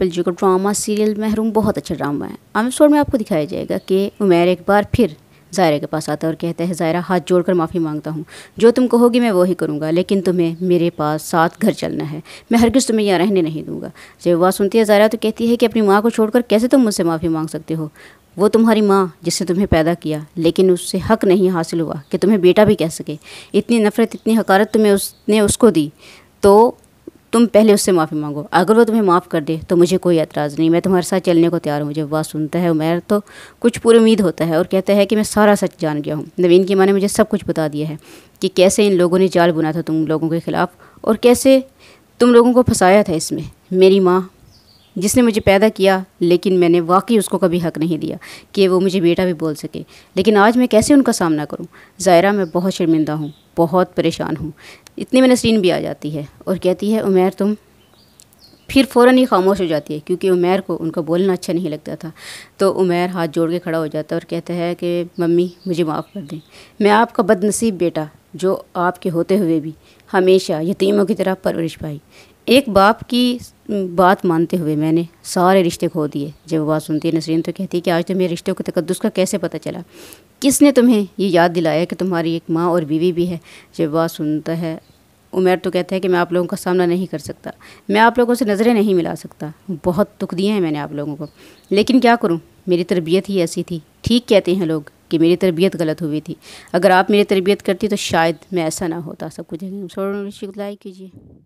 बिल्जू का drama serial महरूम बहुत अच्छा ड्रामा है आम में आपको दिखाया जाएगा कि उमेर एक बार फिर जायरा के पास आता है और कहता है जायरा हाथ जोड़कर माफ़ी मांगता हूँ जो तुम कहोगी मैं वही करूँगा लेकिन तुम्हें मेरे पास साथ घर चलना है मैं किसी तुम्हें यहाँ रहने नहीं दूँगा जब वह सुनती है जायरा तो कहती है कि अपनी माँ को छोड़कर कैसे तुम मुझसे माफ़ी मांग सकते हो वो तुम्हारी माँ जिसने तुम्हें पैदा किया लेकिन उससे हक नहीं हासिल हुआ कि तुम्हें बेटा भी कह सके इतनी नफ़रत इतनी हकारत तुम्हें उसने उसको दी तो तुम पहले उससे माफ़ी मांगो अगर वो तुम्हें माफ़ कर दे तो मुझे कोई एतराज़ नहीं मैं तुम्हारे साथ चलने को तैयार हूँ जब वह सुनता है उमैर तो कुछ पूरी उम्मीद होता है और कहता है कि मैं सारा सच जान गया हूँ नवीन की माँ ने मुझे सब कुछ बता दिया है कि कैसे इन लोगों ने जाल बुना था तुम लोगों के ख़िलाफ़ और कैसे तुम लोगों को फंसाया था इसमें मेरी माँ जिसने मुझे पैदा किया लेकिन मैंने वाकई उसको कभी हक नहीं दिया कि वो मुझे बेटा भी बोल सके लेकिन आज मैं कैसे उनका सामना करूं? ज़ायरा मैं बहुत शर्मिंदा हूं, बहुत परेशान हूं। इतने में नसरीन भी आ जाती है और कहती है उमेर तुम फिर फ़ौर ही खामोश हो जाती है क्योंकि उमेर को उनका बोलना अच्छा नहीं लगता था तो उमेर हाथ जोड़ के खड़ा हो जाता है और कहता है कि मम्मी मुझे माफ़ कर दें मैं आपका बदनसीब बेटा जो आपके होते हुए भी हमेशा यतीमों की तरह परवरिश पाई एक बाप की बात मानते हुए मैंने सारे रिश्ते खो दिए जब वो बात सुनती है नसरीन तो कहती है कि आज तो मेरे रिश्तों के तकदस का कैसे पता चला किसने तुम्हें ये याद दिलाया कि तुम्हारी एक माँ और बीवी भी है जो बात सुनता है उमेर तो कहता है कि मैं आप लोगों का सामना नहीं कर सकता मैं आप लोगों से नज़रें नहीं मिला सकता बहुत दुख दिए हैं मैंने आप लोगों को लेकिन क्या करूँ मेरी तरबियत ही ऐसी थी ठीक कहते हैं लोग कि मेरी तरबियत गलत हुई थी अगर आप मेरी तरबियत करती तो शायद मैं ऐसा ना होता सब कुछ लाइक कीजिए